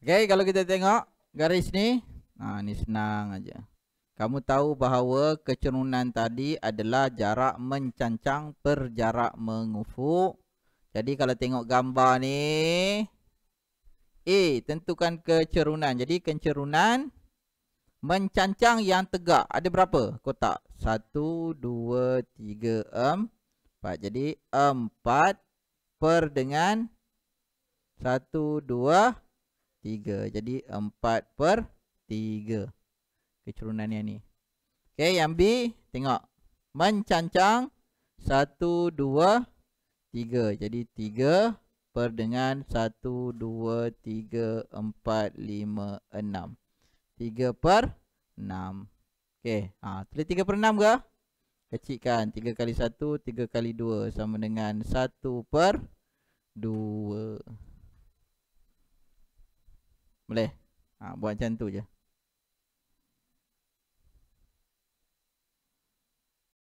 Okey, kalau kita tengok garis ni, ha ni senang aja. Kamu tahu bahawa kecerunan tadi adalah jarak mencancang per jarak mengufuk. Jadi kalau tengok gambar ni eh tentukan kecerunan. Jadi kecerunan mencancang yang tegak ada berapa kotak? 1 2 3 m 4. Jadi 4 per dengan 1 2 3. Jadi 4 per 3. Kecerunan yang ni. Okay, yang B tengok. Mencancang 1, 2, 3. Jadi 3 per dengan 1, 2, 3, 4, 5, 6. 3 per 6. Okay, ha, tulis 3 per 6 ke? Kecikkan. 3 kali 1, 3 kali 2 sama dengan 1 per 2. Boleh? Ha, buat macam tu je.